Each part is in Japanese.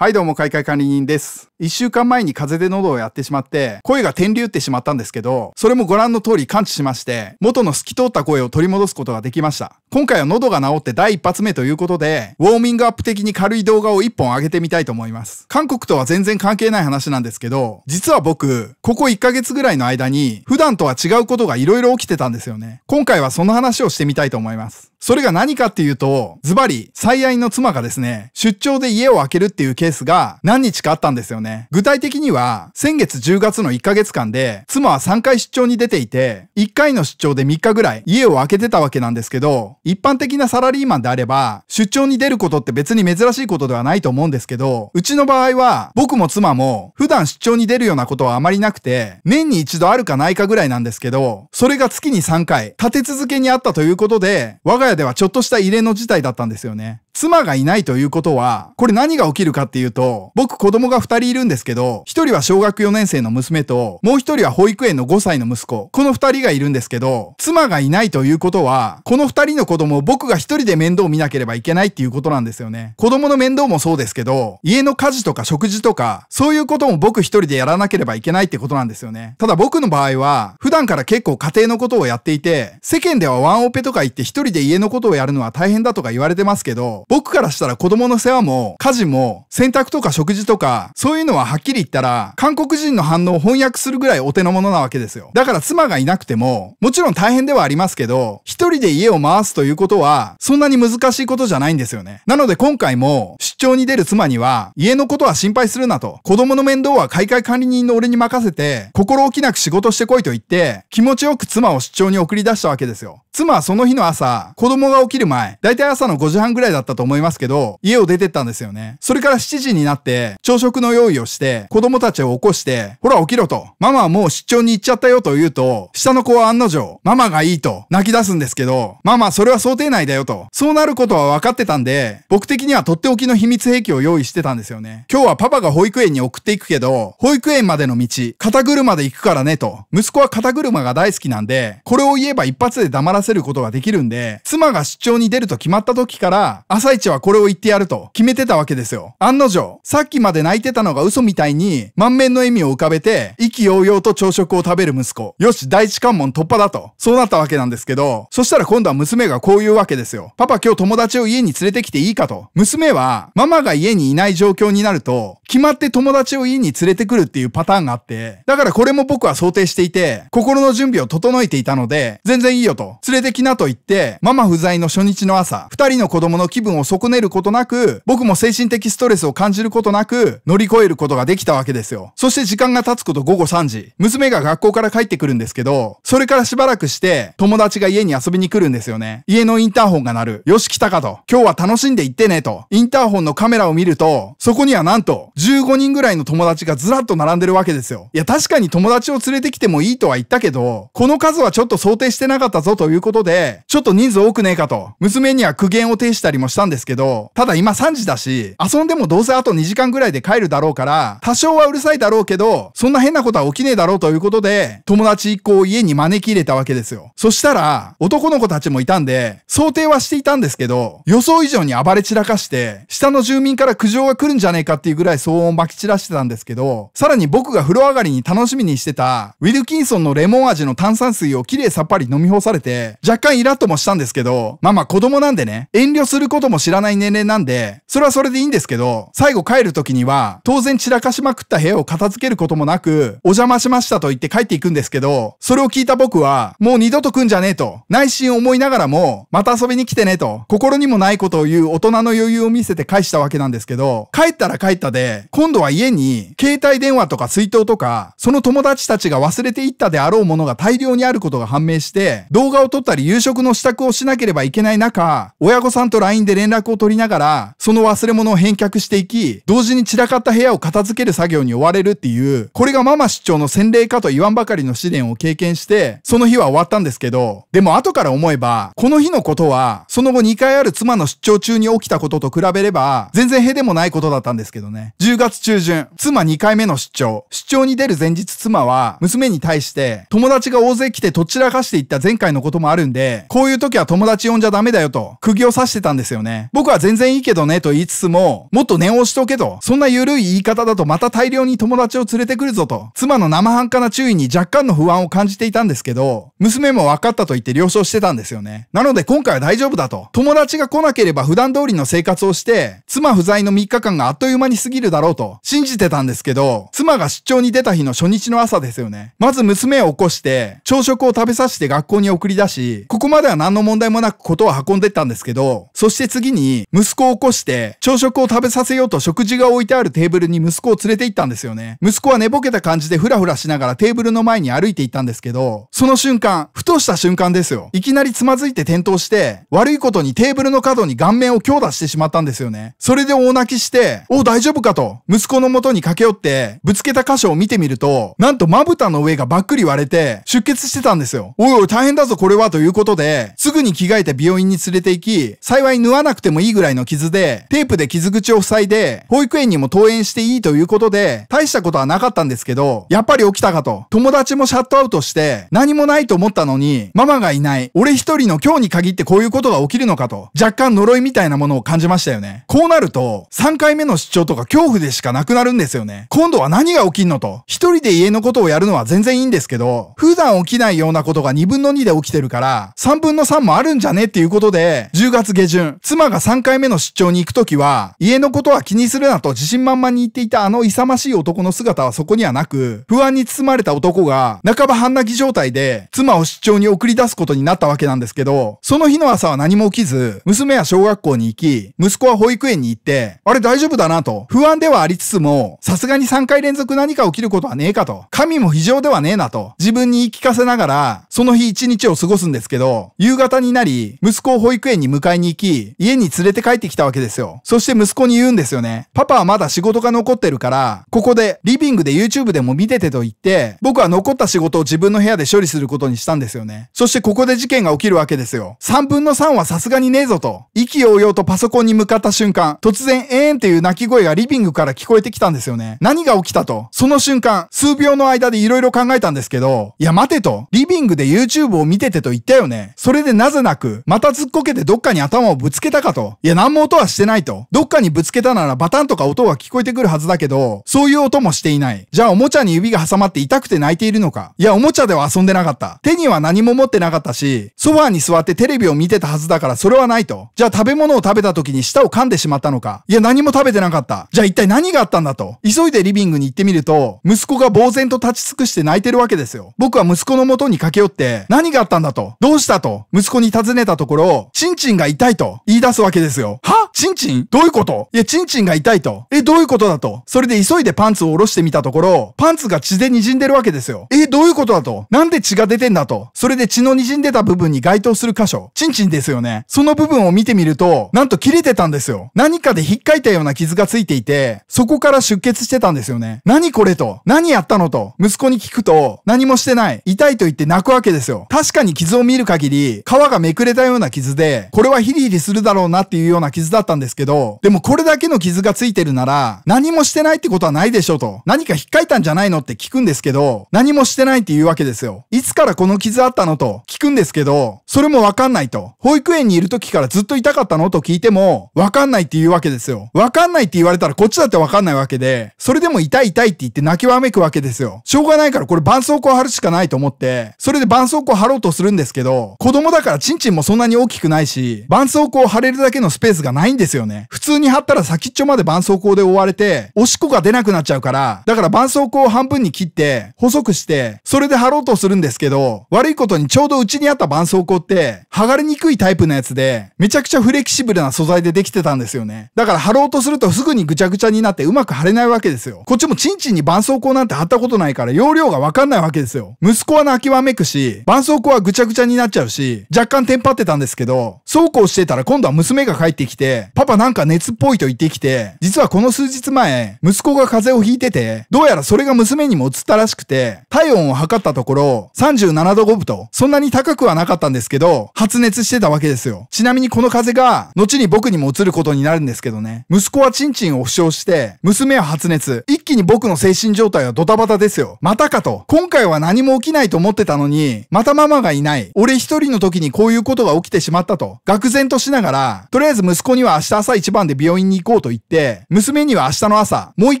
はいどうも、開会管理人です。一週間前に風邪で喉をやってしまって、声が転流ってしまったんですけど、それもご覧の通り感知しまして、元の透き通った声を取り戻すことができました。今回は喉が治って第一発目ということで、ウォーミングアップ的に軽い動画を一本上げてみたいと思います。韓国とは全然関係ない話なんですけど、実は僕、ここ1ヶ月ぐらいの間に、普段とは違うことが色々起きてたんですよね。今回はその話をしてみたいと思います。それが何かっていうと、ズバリ、最愛の妻がですね、出張で家を空けるっていうケースですが、何日かあったんですよね。具体的には、先月10月の1ヶ月間で、妻は3回出張に出ていて、1回の出張で3日ぐらい家を空けてたわけなんですけど、一般的なサラリーマンであれば、出張に出ることって別に珍しいことではないと思うんですけど、うちの場合は、僕も妻も普段出張に出るようなことはあまりなくて、年に一度あるかないかぐらいなんですけど、それが月に3回、立て続けにあったということで、我が家ではちょっとした異例の事態だったんですよね。妻がいないということは、これ何が起きるかっていうと、僕子供が二人いるんですけど、一人は小学4年生の娘と、もう一人は保育園の5歳の息子。この二人がいるんですけど、妻がいないということは、この二人の子供を僕が一人で面倒を見なければいけないっていうことなんですよね。子供の面倒もそうですけど、家の家事とか食事とか、そういうことも僕一人でやらなければいけないってことなんですよね。ただ僕の場合は、普段から結構家庭のことをやっていて、世間ではワンオペとか言って一人で家のことをやるのは大変だとか言われてますけど、僕からしたら子供の世話も、家事も、洗濯とか食事とか、そういうのははっきり言ったら、韓国人の反応を翻訳するぐらいお手の物なわけですよ。だから妻がいなくても、もちろん大変ではありますけど、一人で家を回すということは、そんなに難しいことじゃないんですよね。なので今回も、出張に出る妻には、家のことは心配するなと、子供の面倒は買い替え管理人の俺に任せて、心置きなく仕事してこいと言って、気持ちよく妻を出張に送り出したわけですよ。妻はその日の朝、子供が起きる前、だいたい朝の5時半ぐらいだったと思いますけど、家を出てったんですよね。それから7時になって、朝食の用意をして、子供たちを起こして、ほら起きろと、ママはもう出張に行っちゃったよと言うと、下の子は案の定、ママがいいと泣き出すんですけど、ママそれは想定内だよと、そうなることは分かってたんで、僕的にはとっておきの秘密兵器を用意してたんですよね。今日はパパが保育園に送っていくけど、保育園までの道、肩車で行くからねと、息子は肩車が大好きなんで、これを言えば一発で黙ら話せることができるんで、妻が出張に出ると決まった時から、朝一はこれを言ってやると決めてたわけですよ。案の定、さっきまで泣いてたのが嘘みたいに、満面の笑みを浮かべて、意気揚々と朝食を食べる息子。よし、第一関門突破だと。そうなったわけなんですけど、そしたら今度は娘がこういうわけですよ。パパ今日友達を家に連れてきていいかと。娘は、ママが家にいない状況になると、決まって友達を家に連れてくるっていうパターンがあって、だからこれも僕は想定していて、心の準備を整えていたので、全然いいよと。連れてきなと言って、ママ不在の初日の朝、二人の子供の気分を損ねることなく、僕も精神的ストレスを感じることなく、乗り越えることができたわけですよ。そして時間が経つこと午後3時、娘が学校から帰ってくるんですけど、それからしばらくして、友達が家に遊びに来るんですよね。家のインターホンが鳴る。よし来たかと。今日は楽しんでいってねと。インターホンのカメラを見ると、そこにはなんと、15人ぐらいの友達がずらっと並んでるわけですよ。いや確かに友達を連れてきてもいいとは言ったけど、この数はちょっと想定してなかったぞといういうことで、ちょっと人数多くねえかと、娘には苦言を呈したりもしたんですけど、ただ今3時だし、遊んでもどうせあと2時間ぐらいで帰るだろうから、多少はうるさいだろうけど、そんな変なことは起きねえだろうということで、友達一行を家に招き入れたわけですよ。そしたら、男の子たちもいたんで、想定はしていたんですけど、予想以上に暴れ散らかして、下の住民から苦情が来るんじゃねえかっていうぐらい騒音を撒き散らしてたんですけど、さらに僕が風呂上がりに楽しみにしてた、ウィルキンソンのレモン味の炭酸水をきれいさっぱり飲み干されて、若干イラッともしたんですけど、まあまあ子供なんでね、遠慮することも知らない年齢なんで、それはそれでいいんですけど、最後帰る時には、当然散らかしまくった部屋を片付けることもなく、お邪魔しましたと言って帰っていくんですけど、それを聞いた僕は、もう二度と来んじゃねえと、内心思いながらも、また遊びに来てねと、心にもないことを言う大人の余裕を見せて返したわけなんですけど、帰ったら帰ったで、今度は家に、携帯電話とか水筒とか、その友達たちが忘れていったであろうものが大量にあることが判明して、動画を撮取ったり夕食の支度をしなければいけない中、親御さんと LINE で連絡を取りながら、その忘れ物を返却していき、同時に散らかった部屋を片付ける作業に追われるっていう、これがママ出張の洗礼かと言わんばかりの試練を経験して、その日は終わったんですけど、でも後から思えば、この日のことは、その後2回ある妻の出張中に起きたことと比べれば、全然へでもないことだったんですけどね。10月中旬、妻2回目の出張。出張に出る前日妻は、娘に対して、友達が大勢来てとっちらかしていった前回のこともあるんで、こういう時は友達呼んじゃダメだよと、釘を刺してたんですよね。僕は全然いいけどねと言いつつも、もっと念を押しとけと、そんな緩い言い方だとまた大量に友達を連れてくるぞと、妻の生半可な注意に若干の不安を感じていたんですけど、娘も分かったと言って了承してたんですよね。なので今回は大丈夫だと、友達が来なければ普段通りの生活をして、妻不在の3日間があっという間に過ぎるだろうと、信じてたんですけど、妻が出張に出た日の初日の朝ですよね。まず娘を起こして、朝食を食べさせて学校に送り出し、し、ここまでは何の問題もなくことを運んでったんですけど、そして次に息子を起こして朝食を食べさせようと食事が置いてあるテーブルに息子を連れて行ったんですよね。息子は寝ぼけた感じでフラフラしながらテーブルの前に歩いて行ったんですけど、その瞬間、ふとした瞬間ですよ。いきなりつまずいて転倒して、悪いことにテーブルの角に顔面を強打してしまったんですよね。それで大泣きして、お、大丈夫かと、息子の元に駆け寄って、ぶつけた箇所を見てみると、なんとまぶたの上がばっくり割れて、出血してたんですよ。おいおい大変だぞこれはということで、すぐに着替えて病院に連れて行き、幸い縫わなくてもいいぐらいの傷で、テープで傷口を塞いで、保育園にも登園していいということで、大したことはなかったんですけど、やっぱり起きたかと。友達もシャットアウトして、何もないと思ったのに、ママがいない。俺一人の今日に限ってこういうことが起きるのかと、若干呪いみたいなものを感じましたよね。こうなると、3回目の出張とか恐怖でしかなくなるんですよね。今度は何が起きんのと。一人で家のことをやるのは全然いいんですけど、普段起きないようなことが2分の2で起きてるから、3分の3もあるんじゃねっていうことで、10月下旬、妻が3回目の出張に行くときは、家のことは気にするなと自信満々に言っていたあの勇ましい男の姿はそこにはなく、不安に包まれた男が、半ば半泣き状態で、妻を出張に送り出すことになったわけなんですけど、その日の朝は何も起きず、娘は小学校に行き、息子は保育園に行って、あれ大丈夫だなと、不安ではありつつも、さすがに3回連続何か起きることはねえかと、神も非常ではねえなと、自分に言い聞かせながら、その日一日を過ごすすんですけど、夕方になり、息子を保育園に迎えに行き、家に連れて帰ってきたわけですよ。そして息子に言うんですよね。パパはまだ仕事が残ってるから、ここでリビングで YouTube でも見ててと言って、僕は残った仕事を自分の部屋で処理することにしたんですよね。そしてここで事件が起きるわけですよ。3分の3はさすがにねえぞと、意気揚々とパソコンに向かった瞬間、突然えーんっていう泣き声がリビングから聞こえてきたんですよね。何が起きたと、その瞬間、数秒の間で色々考えたんですけど、いや待てと、リビングで YouTube を見ててとと言ったよね。それでなぜなく、また突っこけてどっかに頭をぶつけたかと。いや、何も音はしてないと。どっかにぶつけたならバタンとか音は聞こえてくるはずだけど、そういう音もしていない。じゃあおもちゃに指が挟まって痛くて泣いているのか。いや、おもちゃでは遊んでなかった。手には何も持ってなかったし、ソファーに座ってテレビを見てたはずだからそれはないと。じゃあ食べ物を食べた時に舌を噛んでしまったのか。いや、何も食べてなかった。じゃあ一体何があったんだと。急いでリビングに行ってみると、息子が呆然と立ち尽くして泣いてるわけですよ。僕は息子の元に駆け寄って、何があったんだと。と、どうしたと、息子に尋ねたところ、チンチンが痛いと言い出すわけですよ。チンチンどういうこといや、チンチンが痛いと。え、どういうことだと。それで急いでパンツを下ろしてみたところ、パンツが血で滲んでるわけですよ。え、どういうことだと。なんで血が出てんだと。それで血の滲んでた部分に該当する箇所、チンチンですよね。その部分を見てみると、なんと切れてたんですよ。何かで引っかいたような傷がついていて、そこから出血してたんですよね。何これと。何やったのと。息子に聞くと、何もしてない。痛いと言って泣くわけですよ。確かに傷を見る限り、皮がめくれたような傷で、これはヒリヒリするだろうなっていうような傷だったったんですけど、でもこれだけの傷がついてるなら、何もしてないってことはないでしょと、何か引っかいたんじゃないのって聞くんですけど、何もしてないって言うわけですよ。いつからこの傷あったのと聞くんですけど、それもわかんないと。保育園にいる時からずっと痛かったのと聞いても、わかんないって言うわけですよ。わかんないって言われたらこっちだってわかんないわけで、それでも痛い痛いって言って泣きわめくわけですよ。しょうがないからこれ絆創膏貼るしかないと思って、それで絆創膏貼ろうとするんですけど、子供だからチンチンもそんなに大きくないし、絆創膏貼れるだけのスペースがないんでですよね。普通に貼ったら先っちょまで絆創膏で覆われて、おしっこが出なくなっちゃうから、だから絆創膏を半分に切って、細くして、それで貼ろうとするんですけど、悪いことにちょうどうちにあった絆創膏って、剥がれにくいタイプのやつで、めちゃくちゃフレキシブルな素材でできてたんですよね。だから貼ろうとするとすぐにぐちゃぐちゃになってうまく貼れないわけですよ。こっちもちんちんに絆創膏なんて貼ったことないから容量がわかんないわけですよ。息子は泣きわめくし、絆創膏はぐちゃぐちゃになっちゃうし、若干テンパってたんですけど、そうこうしてたら今度は娘が帰ってきて、パパなんか熱っぽいと言ってきて、実はこの数日前、息子が風邪をひいてて、どうやらそれが娘にも移ったらしくて、体温を測ったところ、37度5分と、そんなに高くはなかったんですけど、発熱してたわけですよ。ちなみにこの風邪が、後に僕にも移ることになるんですけどね。息子はチンチンを負傷して、娘は発熱。一気に僕の精神状態はドタバタですよ。またかと。今回は何も起きないと思ってたのに、またママがいない。俺一人の時にこういうことが起きてしまったと。愕然としながら、とりあえず息子には明日朝一番で病院に行こうと言って、娘には明日の朝、もう一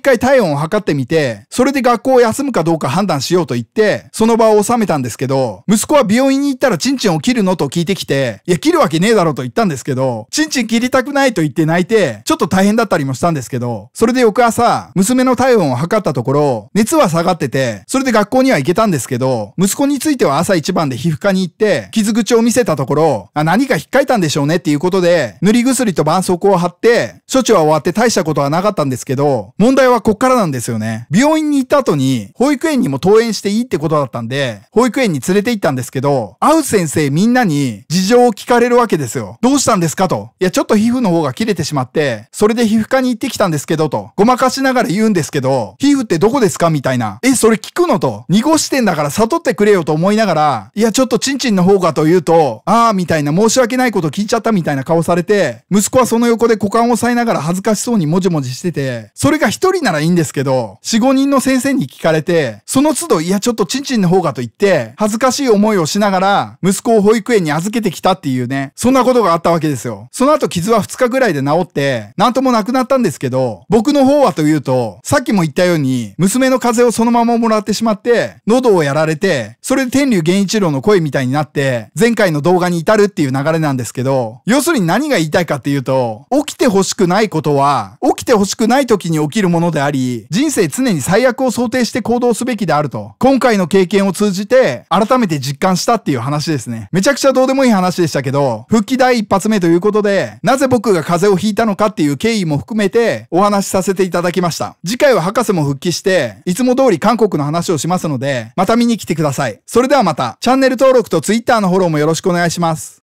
回体温を測ってみて、それで学校を休むかどうか判断しようと言って、その場を収めたんですけど、息子は病院に行ったらチンチンを切るのと聞いてきて、いや、切るわけねえだろと言ったんですけど、チンチン切りたくないと言って泣いて、ちょっと大変だったりもしたんですけど、それで翌朝、娘の体温を測ったところ、熱は下がってて、それで学校には行けたんですけど、息子については朝一番で皮膚科に行って、傷口を見せたところ、あ、何か引っかいたたんでしょうねっていうことで、塗り薬と絆創膏を貼って、処置は終わって大したことはなかったんですけど、問題はこっからなんですよね。病院に行った後に、保育園にも登園していいってことだったんで、保育園に連れて行ったんですけど、会う先生みんなに事情を聞かれるわけですよ。どうしたんですかと。いや、ちょっと皮膚の方が切れてしまって、それで皮膚科に行ってきたんですけどと、ごまかしながら言うんですけど、皮膚ってどこですかみたいな。え、それ聞くのと。濁してんだから悟ってくれよと思いながら、いや、ちょっとチンチンの方がと言うと、ああ、みたいな申し訳ないことこと聞いちゃったみたいな顔されて、息子はその横で股間を押さえながら恥ずかしそうにもじもじしてて、それが一人ならいいんですけど、四五人の先生に聞かれて、その都度、いやちょっとちんちんの方がと言って、恥ずかしい思いをしながら、息子を保育園に預けてきたっていうね、そんなことがあったわけですよ。その後傷は2日ぐらいで治って、なんともなくなったんですけど、僕の方はというと、さっきも言ったように、娘の風邪をそのままもらってしまって、喉をやられて、それで天竜源一郎の声みたいになって、前回の動画に至るっていう流れなんですですけど、要するに何が言いたいかっていうと、起きて欲しくないことは、起きて欲しくない時に起きるものであり、人生常に最悪を想定して行動すべきであると、今回の経験を通じて、改めて実感したっていう話ですね。めちゃくちゃどうでもいい話でしたけど、復帰第一発目ということで、なぜ僕が風邪をひいたのかっていう経緯も含めて、お話しさせていただきました。次回は博士も復帰して、いつも通り韓国の話をしますので、また見に来てください。それではまた、チャンネル登録と Twitter のフォローもよろしくお願いします。